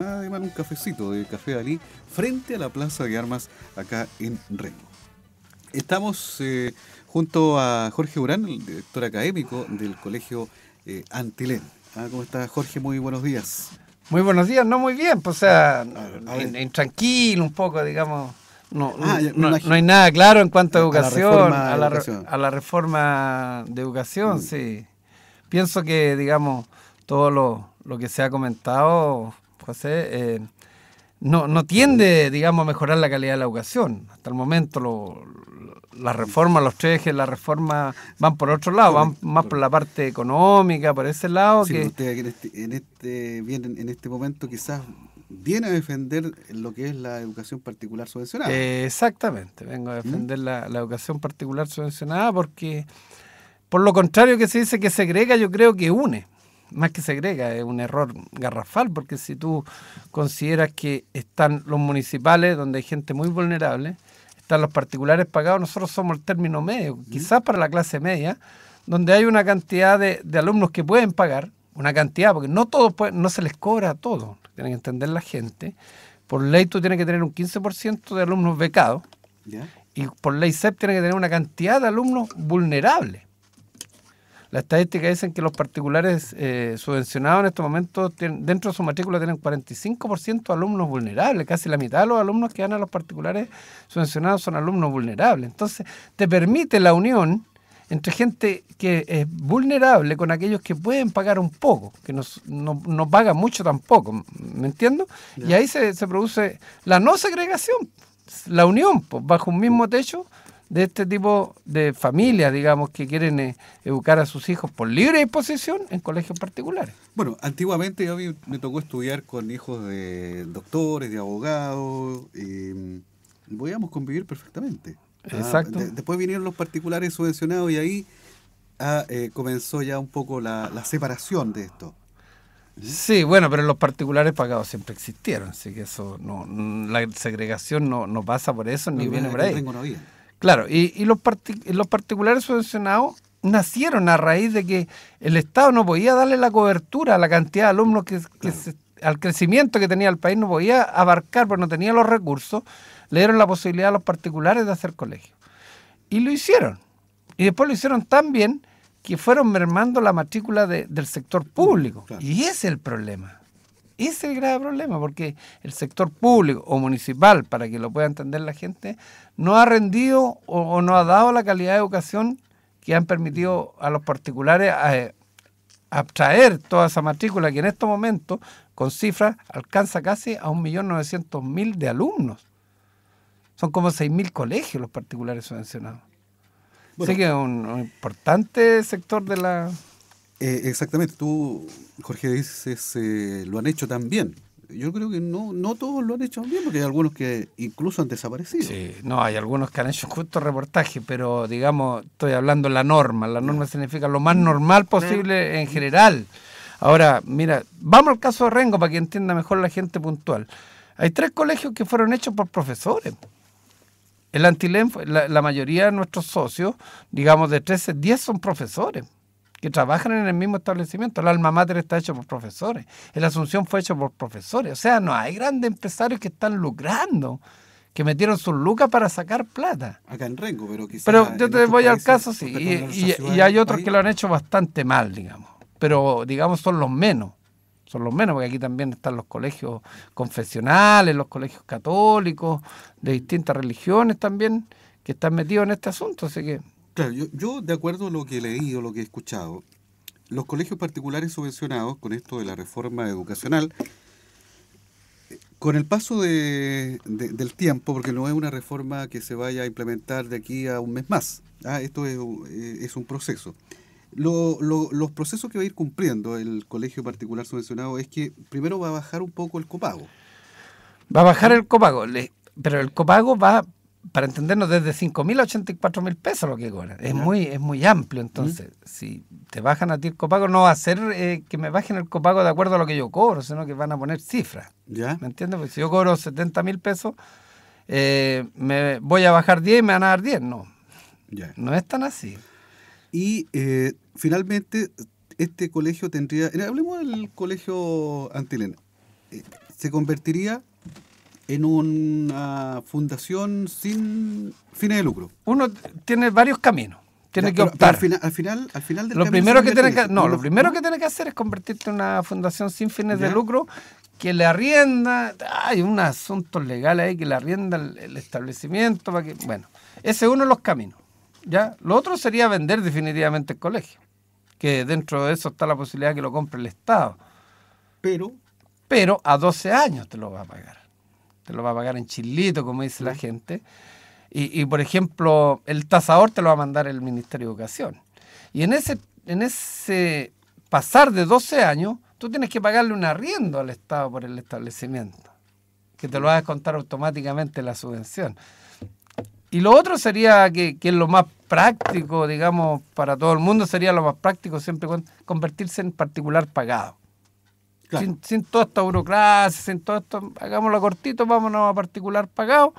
además ah, un cafecito de Café Dalí frente a la Plaza de Armas acá en Rengo. Estamos eh, junto a Jorge Urán, el director académico del Colegio eh, Antilén. Ah, ¿Cómo está Jorge? Muy buenos días. Muy buenos días, no muy bien, pues, o sea, ah, En, tranquilo un poco, digamos. No, no, hay nada claro en cuanto a educación, a la reforma, de educación, sí. Pienso que, digamos, todo lo, lo que se ha comentado José, eh, no, tiende, digamos, a mejorar la calidad de la educación. Hasta el momento las reformas, los tres ejes, las reformas van por otro lado, van más por la parte económica, por ese lado. Sí, Usted, en este, en este, en este momento quizás viene a defender lo que es la educación particular subvencionada. exactamente, vengo a ¿Mm? defender la, la, educación particular subvencionada porque, por lo contrario que se dice que segrega, yo creo que une más que segrega, es un error garrafal, porque si tú consideras que están los municipales, donde hay gente muy vulnerable, están los particulares pagados, nosotros somos el término medio, quizás para la clase media, donde hay una cantidad de, alumnos que pueden pagar, una cantidad, porque no todos no se les cobra a todos, tienen que entender la gente. Por ley tú tienes que tener un 15% de alumnos becados y por ley CEP tiene que tener una cantidad de alumnos vulnerables las estadísticas dicen que los particulares eh, subvencionados en este momento tienen, dentro de su matrícula, tienen 45% de alumnos vulnerables. Casi la mitad de los alumnos que van a los particulares subvencionados son alumnos vulnerables. Entonces, te permite la unión entre gente que es vulnerable con aquellos que pueden pagar un poco, que no, pagan mucho tampoco, ¿me entiendo? Y ahí se, se, produce la no segregación, la unión, pues, bajo un mismo techo de este tipo de familias, digamos, que quieren eh, educar a sus hijos por libre disposición en colegios particulares. Bueno, antiguamente a mí me tocó estudiar con hijos de doctores, de abogados, y podíamos convivir perfectamente. ¿ah? Exacto. después vinieron los particulares subvencionados y ahí ah, eh, comenzó ya un poco la, separación de esto. ¿Mm? Sí, bueno, pero los particulares pagados siempre existieron, así que eso no, la segregación no, pasa por eso ni viene por ahí. Claro, y, los, particulares subvencionados nacieron a raíz de que el Estado no podía darle la cobertura a la cantidad de alumnos que, al crecimiento que tenía el país, no podía abarcar, porque no tenía los recursos, le dieron la posibilidad a los particulares de hacer colegios. Y lo hicieron. Y después lo hicieron tan bien que fueron mermando la matrícula del sector público. Y ese es el problema. Ese es el grave problema, porque el sector público o municipal, para que lo pueda entender la gente, no ha rendido o, no ha dado la calidad de educación que han permitido a los particulares eh, abstraer toda esa matrícula que en estos momentos, con cifras, alcanza casi a 1.900.000 de alumnos. Son como 6.000 colegios los particulares subvencionados. Así que es un importante sector de la, eh, exactamente, tú, Jorge, dices, eh, lo han hecho también. Yo creo que no, no todos lo han hecho bien, porque hay algunos que incluso han desaparecido. Sí, no, hay algunos que han hecho justo reportaje, pero digamos, estoy hablando de la norma. La norma significa lo más normal posible en general. Ahora, mira, vamos al caso de Rengo para que entienda mejor la gente puntual. Hay tres colegios que fueron hechos por profesores. El Antilén, la, la mayoría de nuestros socios, digamos de 13, 10 son profesores que trabajan en el mismo establecimiento. El alma mater está hecho por profesores. El Asunción fue hecho por profesores. O sea, no hay grandes empresarios que están lucrando, que metieron sus lucas para sacar plata. Acá en Rengo, pero quizás. Pero yo te voy al caso, sí. Y, hay otros que lo han hecho bastante mal, digamos. Pero, digamos, son los menos son los menos, porque aquí también están los colegios confesionales, los colegios católicos, de distintas religiones también, que están metidos en este asunto. Así que Claro, yo, de acuerdo a lo que he leído, lo que he escuchado, los colegios particulares subvencionados con esto de la reforma educacional, eh, con el paso del tiempo, porque no es una reforma que se vaya a implementar de aquí a un mes más, ah, esto es, eh, un proceso. los procesos que va a ir cumpliendo el colegio particular subvencionado es que primero va a bajar un poco el copago. Va a bajar el copago, pero el copago va para entendernos, desde 5.000 a 84.000 pesos lo que cobran. Es muy, es muy amplio, entonces, si te bajan a ti el copago, no va a ser eh, que me bajen el copago de acuerdo a lo que yo cobro, sino que van a poner cifras. ¿Ya? ¿Me entiendes? Porque si yo cobro 70.000 pesos, eh, me voy a bajar 10 y me van a dar 10. No, no es tan así. Y eh, finalmente, este colegio tendría, hablemos del colegio Antilena, se convertiría en una fundación sin fines de lucro? Uno tiene varios caminos. Tiene que optar. Al, final, al final del lo primero que tiene que, no, lo primero que tiene que hacer es convertirte en una fundación sin fines de lucro que le arrienda, hay un asunto legal ahí que le arrienda el, establecimiento bueno, ese es uno de los caminos. ¿ya? Lo otro sería vender definitivamente el colegio, que dentro de eso está la posibilidad de que lo compre el Estado. Pero pero a 12 años te lo va a pagar te lo va a pagar en chilito, como dice la gente. Y, por ejemplo, el tasador te lo va a mandar el Ministerio de Educación. Y en ese, en ese pasar de 12 años, tú tienes que pagarle un arriendo al Estado por el establecimiento, que te lo va a descontar automáticamente la subvención. Y lo otro sería, que, que es lo más práctico, digamos, para todo el mundo, sería lo más práctico siempre convertirse en particular pagado. Sin, sin, toda esta burocracia, sin todo esto, hagámoslo cortito, vámonos a particular pagado.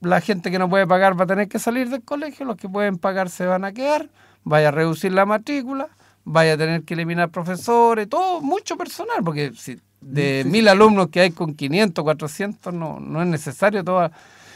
La gente que no puede pagar va a tener que salir del colegio, los que pueden pagar se van a quedar, vaya a reducir la matrícula, vaya a tener que eliminar profesores, todo, mucho personal, porque de mil alumnos que hay con 500, 400, no, no es necesario toda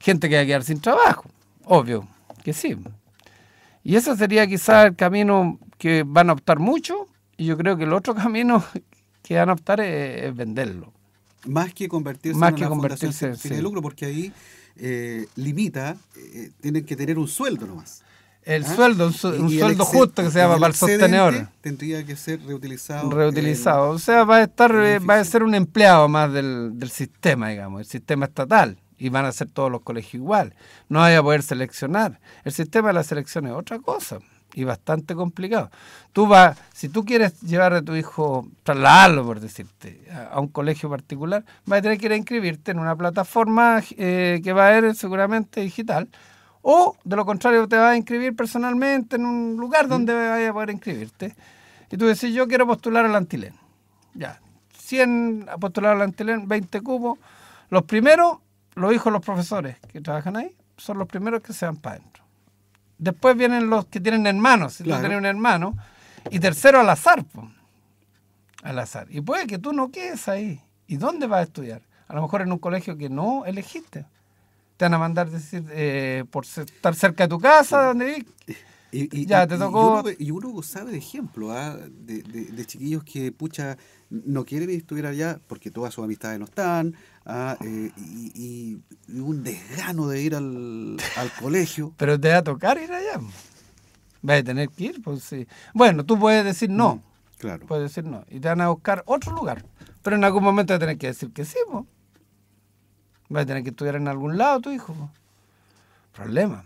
gente que va a quedar sin trabajo, obvio que sí. Y ese sería quizás el camino que van a optar mucho, y yo creo que el otro camino que van a optar eh, es, venderlo. Más que convertirse Más en que una convertirse, fundación lucro, porque ahí eh, limita, eh, tienen que tener un sueldo nomás. El ¿Ah? sueldo, un, sueldo justo que se llama para el sostenedor. Tendría que ser reutilizado. Reutilizado. o sea, va a estar, eh, va a ser un empleado más del, del, sistema, digamos, el sistema estatal. Y van a ser todos los colegios igual. No vaya a poder seleccionar. El sistema de la selección es otra cosa y bastante complicado. Tú vas, si tú quieres llevar a tu hijo, trasladarlo, por decirte, a, un colegio particular, vas a tener que ir a inscribirte en una plataforma eh, que va a ser seguramente digital, o de lo contrario te va a inscribir personalmente en un lugar donde vaya a poder inscribirte. Y tú decís, yo quiero postular al Antilén. Ya, 100 postular al Antilén, 20 cubos. Los primeros, los hijos los profesores que trabajan ahí, son los primeros que se van para adentro. Después vienen los que tienen hermanos, si no tú un hermano. Y tercero, al azar. Al azar. Y puede que tú no quedes ahí. ¿Y dónde vas a estudiar? A lo mejor en un colegio que no elegiste. Te van a mandar decir eh, por estar cerca de tu casa, donde y, ya, te tocó... y, uno, sabe de ejemplo ¿ah? de, chiquillos que, pucha, no quieren estuviera allá porque todas sus amistades no están, ¿ah? Eh, y, un desgano de ir al, colegio. Pero te va a tocar ir allá. Vas a tener que ir, pues sí. Bueno, tú puedes decir no. Mm, claro. Puedes decir no. Y te van a buscar otro lugar. Pero en algún momento vas a tener que decir que sí, pues. Vas a tener que estudiar en algún lado tu hijo. Problema.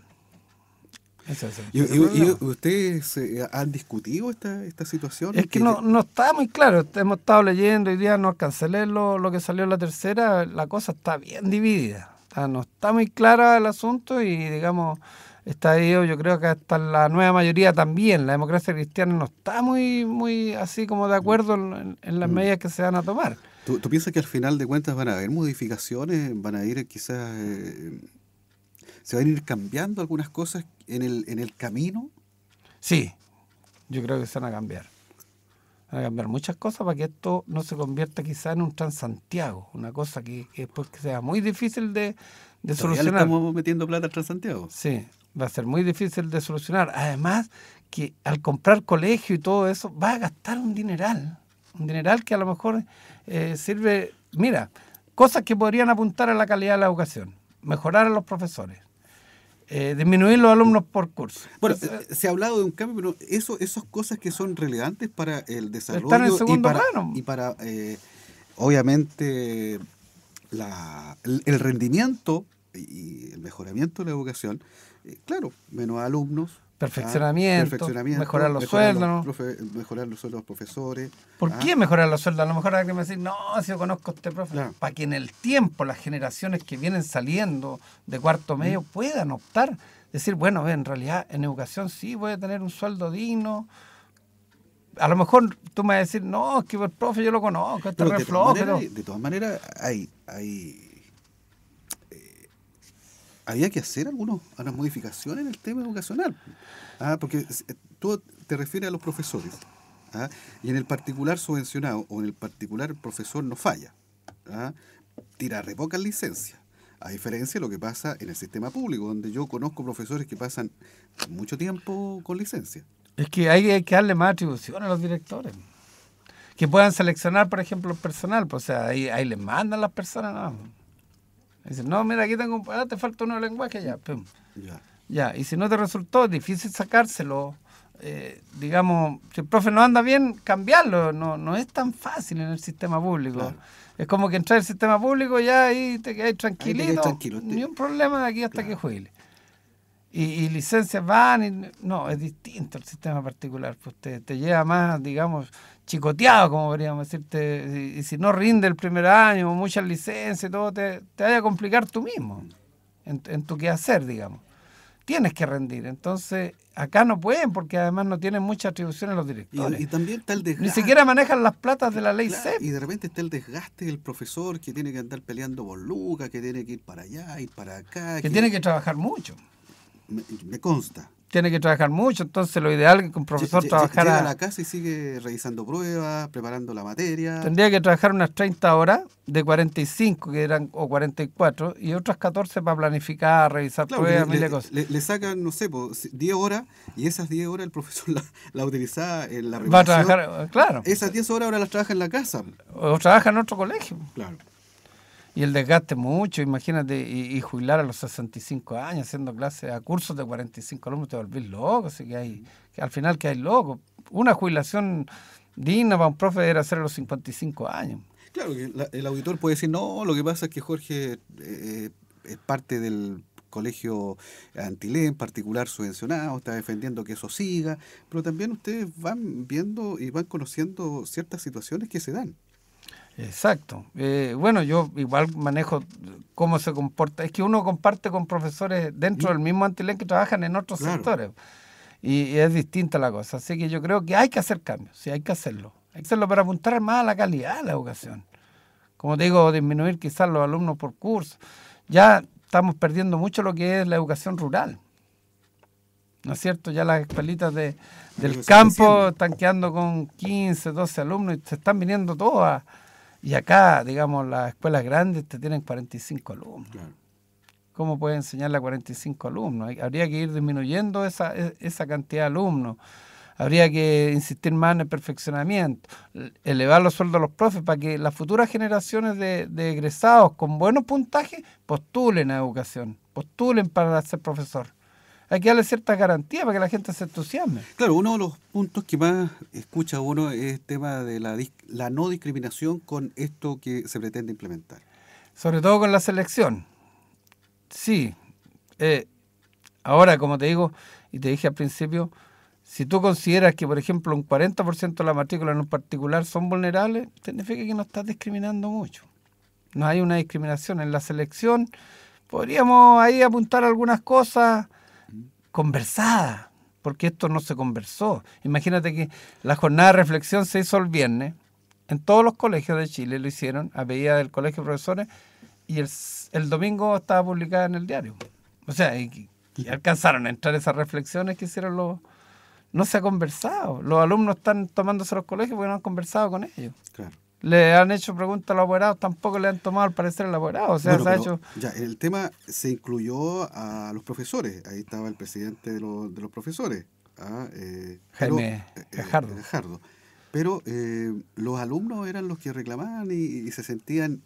¿Y, ustedes eh, han discutido esta, esta situación? Es que no, está muy claro. Hemos estado leyendo y día no cancelé lo, que salió en la tercera. La cosa está bien dividida. no está muy clara el asunto y, digamos, está ahí, yo creo que hasta la nueva mayoría también, la democracia cristiana no está muy, muy así como de acuerdo en, las mm. medidas que se van a tomar. ¿Tú, piensas que al final de cuentas van a haber modificaciones? ¿Van a ir quizás eh, ¿Se van a ir cambiando algunas cosas en el, en el camino? Sí, yo creo que se van a cambiar. Van a cambiar muchas cosas para que esto no se convierta quizá en un Transantiago, una cosa que, después sea muy difícil de, solucionar. Le estamos metiendo plata al Transantiago. Sí, va a ser muy difícil de solucionar. Además, que al comprar colegio y todo eso, va a gastar un dineral. Un dineral que a lo mejor eh, sirve, mira, cosas que podrían apuntar a la calidad de la educación, mejorar a los profesores, eh, disminuir los alumnos por curso. Bueno, eh, se ha hablado de un cambio, pero eso, esas cosas que son relevantes para el desarrollo y para, Y para eh, obviamente, el, rendimiento y el mejoramiento de la educación, claro, menos alumnos, Perfeccionamiento, mejorar los sueldos. mejorar los sueldos de los profesores. ¿Por ¿Ah? qué mejorar los sueldos? A lo mejor alguien me decir, no, si yo conozco a este profe. Para que en el tiempo las generaciones que vienen saliendo de cuarto medio puedan optar. Decir, bueno, en realidad en educación sí voy a tener un sueldo digno. A lo mejor tú me vas a decir, no, es que el profe yo lo conozco, este de, todas maneras, de todas maneras, hay, hay había que hacer algunos, algunas modificaciones en el tema educacional. ¿ah? Porque eh, tú te refieres a los profesores. ¿ah? Y en el particular subvencionado o en el particular profesor no falla. ¿ah? Tira re licencia. A diferencia de lo que pasa en el sistema público, donde yo conozco profesores que pasan mucho tiempo con licencia. Es que hay, que darle más atribución a los directores. Que puedan seleccionar, por ejemplo, el personal. Pues, o sea, ahí, ahí les mandan las personas. más. Dicen, no, mira, aquí tengo un ah, te falta un nuevo lenguaje, ya, Ya. Y si no te resultó, difícil sacárselo. Eh, digamos, si el profe no anda bien, cambiarlo. No, no es tan fácil en el sistema público. Es como que entrar al sistema público ya ahí te quedas tranquilito. Ni un problema de aquí hasta que juegues y, y, licencias van. Y, no, es distinto el sistema particular. Pues te, te lleva más, digamos, chicoteado, como podríamos decirte. Y, si no rinde el primer año, muchas licencias y todo, te, te vaya a complicar tú mismo en, en tu quehacer, digamos. Tienes que rendir. Entonces, acá no pueden porque además no tienen mucha atribución atribuciones los directores. Y, también está el desgaste. Ni siquiera manejan las platas de la ley claro, Y de repente está el desgaste del profesor que tiene que andar peleando por Lucas, que tiene que ir para allá, y para acá. que, tiene que trabajar mucho. Me, consta. Tiene que trabajar mucho, entonces lo ideal es que un profesor lle, trabajara... Llega a la casa y sigue revisando pruebas, preparando la materia. Tendría que trabajar unas 30 horas de 45 que eran o 44 y otras 14 para planificar, revisar pruebas, mil cosas. Le, sacan, no sé, 10 horas y esas 10 horas el profesor las la utilizaba en la revisión. Va a trabajar, claro. Esas 10 horas ahora las trabaja en la casa. O trabaja en otro colegio. Claro. Y el desgaste mucho, imagínate, y, jubilar a los 65 años haciendo clases a cursos de 45 alumnos, te volvís loco, así que, hay, al final que hay loco. Una jubilación digna para un profe era hacer a los 55 años. Claro, el auditor puede decir, no, lo que pasa es que Jorge eh, es parte del colegio Antilé, en particular subvencionado, está defendiendo que eso siga, pero también ustedes van viendo y van conociendo ciertas situaciones que se dan. Exacto. Eh, bueno, yo igual manejo cómo se comporta. Es que uno comparte con profesores dentro del mismo Antilén que trabajan en otros sectores. Y, es distinta la cosa. Así que yo creo que hay que hacer cambios, sí, hay que hacerlo. Hay que hacerlo para apuntar más a la calidad de la educación. Como digo, disminuir quizás los alumnos por curso. Ya estamos perdiendo mucho lo que es la educación rural. ¿No es cierto? Ya las escuelitas de, del campo están quedando con 15, 12 alumnos y se están viniendo todos a y acá, digamos, las escuelas grandes te tienen 45 alumnos. ¿Cómo puede enseñarle a 45 alumnos? Habría que ir disminuyendo e, esa, cantidad de alumnos. Habría que insistir más en el perfeccionamiento, e, elevar los sueldos a los profes para que las futuras generaciones de, de egresados con buenos puntajes postulen a educación, postulen para ser profesor hay que darle ciertas garantías para que la gente se entusiasme. Claro, uno de los puntos que más escucha uno es el tema de la, la no discriminación con esto que se pretende implementar. Sobre todo con la selección. Sí. Eh, ahora, como te digo, y te dije al principio, si tú consideras que, por ejemplo, un 40% de las matrículas en un particular son vulnerables, significa que no estás discriminando mucho. No hay una discriminación en la selección. Podríamos ahí apuntar algunas cosas conversada, porque esto no se conversó. Imagínate que la jornada de reflexión se hizo el viernes, en todos los colegios de Chile lo hicieron, a pedida del colegio de profesores, y el, domingo estaba publicada en el diario. O sea, y, alcanzaron a entrar esas reflexiones que hicieron los... No se ha conversado. Los alumnos están tomándose los colegios porque no han conversado con ellos. Claro le han hecho preguntas a los tampoco le han tomado al parecer al los O Ya, el tema se incluyó a los profesores. Ahí estaba el presidente de, los, de profesores, ¿ah? eh, Jaime eh, Gajardo. Eh, pero los alumnos eran los que reclamaban y, y se sentían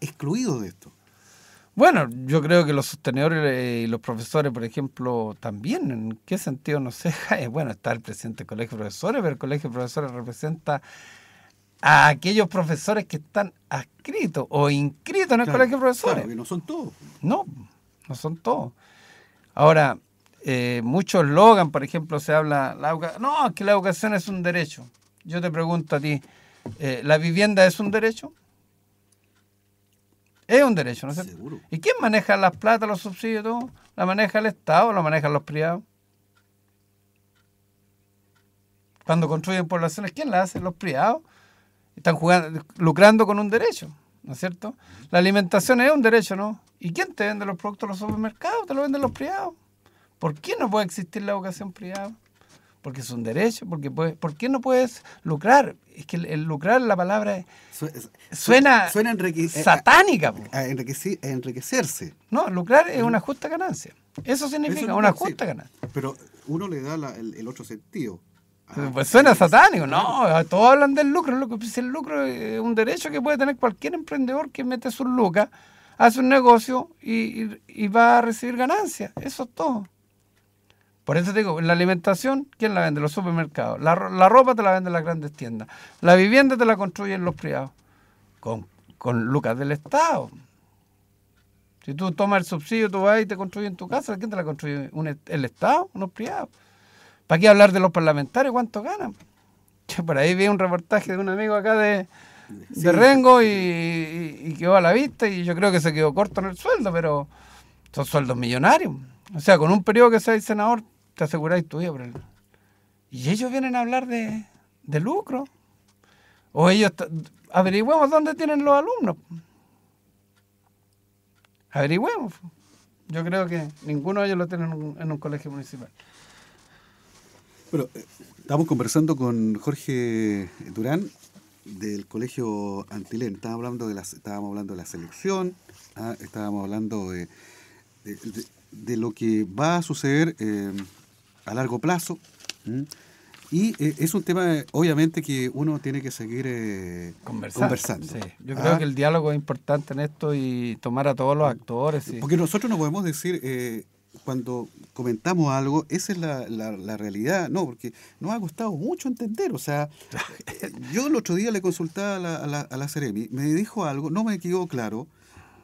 excluidos de esto. Bueno, yo creo que los sostenedores y los profesores, por ejemplo, también, ¿en qué sentido? No sé, bueno, está el presidente del Colegio de Profesores, pero el Colegio de Profesores representa a aquellos profesores que están adscritos o inscritos en el colegio de profesores. no son todos. No, no son todos. Ahora, eh, muchos logan, por ejemplo, se habla, la, no, que la educación es un derecho. Yo te pregunto a ti, eh, ¿la vivienda es un derecho? Es un derecho, ¿no es Seguro. ¿Y quién maneja las plata, los subsidios, todo? ¿La maneja el Estado o la manejan los privados? Cuando construyen poblaciones, ¿quién la hace? ¿Los privados? Están jugando, lucrando con un derecho, ¿no es cierto? La alimentación es un derecho, ¿no? ¿Y quién te vende los productos los supermercados? Te lo venden los privados. ¿Por qué no puede existir la educación privada? Porque es un derecho, porque ¿por qué no puedes lucrar? Es que el, lucrar, la palabra suena, suena eh, satánica. A, enriquecerse. No, lucrar es una justa ganancia. Eso significa una justa ganancia. Pero uno le da el, otro sentido. Ah, pues suena satánico, no, ah, todos hablan del lucro, loco. Pues el lucro es un derecho que puede tener cualquier emprendedor que mete sus lucas, hace un negocio y, va a recibir ganancias. Eso es todo. Por eso te digo, la alimentación, ¿quién la vende? Los supermercados. La, ropa te la venden las grandes tiendas. La vivienda te la construyen los privados. Con, lucas del Estado. Si tú tomas el subsidio, tú vas y te construyen tu casa. ¿Quién te la construye? ¿El Estado? ¿Unos privados? ¿Para qué hablar de los parlamentarios? ¿Cuánto ganan? Yo por ahí vi un reportaje de un amigo acá de, Rengo y, quedó a la vista y yo creo que se quedó corto en el sueldo, pero son sueldos millonarios. O sea, con un periodo que el senador, te aseguráis tu vida. Y ellos vienen a hablar de, lucro. O ellos, averigüemos dónde tienen los alumnos. Averigüemos. Yo creo que ninguno de ellos lo tienen en un colegio municipal. Bueno, eh, estamos conversando con Jorge Durán del Colegio Antilén. Estábamos hablando de la, estábamos hablando de la selección, ¿ah? estábamos hablando de, lo que va a suceder eh, a largo plazo. Y eh, es un tema, obviamente, que uno tiene que seguir conversando. Yo ¿ah? creo que el diálogo es importante en esto y tomar a todos los actores. Porque nosotros no podemos decir, cuando comentamos algo, esa es la, realidad, no, porque nos ha costado mucho entender. O sea, eh, yo el otro día le consultaba a la, a Ceremi, me dijo algo, no me quedó claro.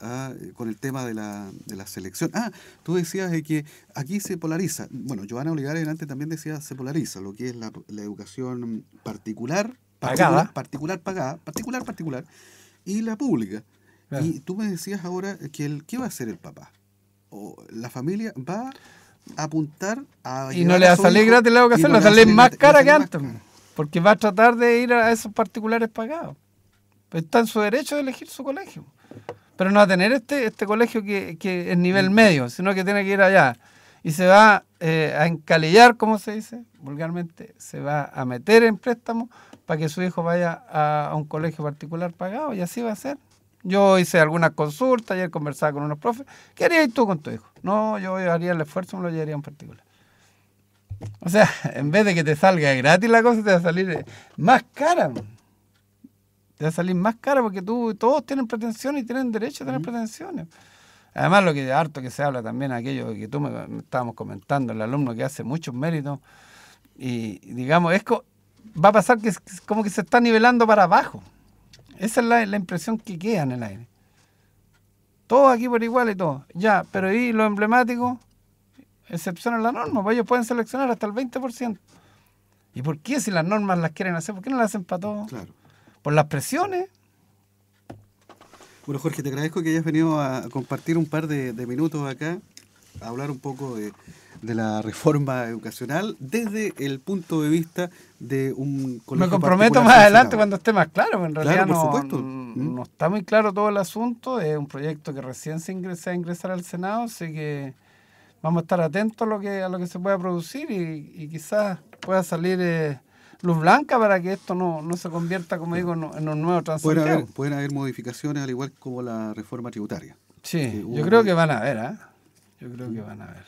Ah, eh, con el tema de la, de la selección. Ah, tú decías de que aquí se polariza. Bueno, Joana Olivares antes también decía se polariza, lo que es la, educación particular, pagada. particular, pagada, particular, particular, y la pública. Y tú me decías ahora que el, ¿qué va a hacer el papá? la familia va a apuntar a... Y no le va a salir gratis la educación, no le salir más cara que antes, porque va a tratar de ir a esos particulares pagados. Está en su derecho de elegir su colegio, pero no va a tener este, este colegio que, que es nivel mm. medio, sino que tiene que ir allá. Y se va eh, a encalillar, como se dice vulgarmente, se va a meter en préstamo para que su hijo vaya a un colegio particular pagado y así va a ser. Yo hice alguna consulta, ayer conversaba con unos profes. ¿Qué harías tú con tu hijo? No, yo haría el esfuerzo, me lo llevaría en particular. O sea, en vez de que te salga gratis la cosa, te va a salir eh, más cara. Te va a salir más cara porque tú, todos tienen pretensiones y tienen derecho a tener pretensiones. Además, lo que harto que se habla también, aquello que tú me, estábamos comentando, el alumno que hace muchos méritos, y digamos, es va a pasar que como que se está nivelando para abajo. Esa es la, impresión que queda en el aire. todo aquí por igual y todo. Ya, pero ahí lo emblemático, excepción a la norma, pues ellos pueden seleccionar hasta el 20%. ¿Y por qué si las normas las quieren hacer? ¿Por qué no las hacen para todos? Claro. Por las presiones. Bueno, Jorge, te agradezco que hayas venido a compartir un par de minutos acá, a hablar un poco de, de la reforma educacional desde el punto de vista de un Me comprometo más adelante cuando esté más claro, en realidad no, mm, ¿Mm? no, está muy claro todo el asunto, es un proyecto que recién se ingresa a ingresar al Senado, así que vamos a estar atentos a lo que, a lo que se pueda producir y, quizás pueda salir... Eh, luz blanca para que esto no, no se convierta, como digo, en, un nuevo Pueden pueden haber modificaciones al igual como la reforma tributaria. Sí, yo creo que van a haber, ¿ah? Yo creo que mm. van a haber.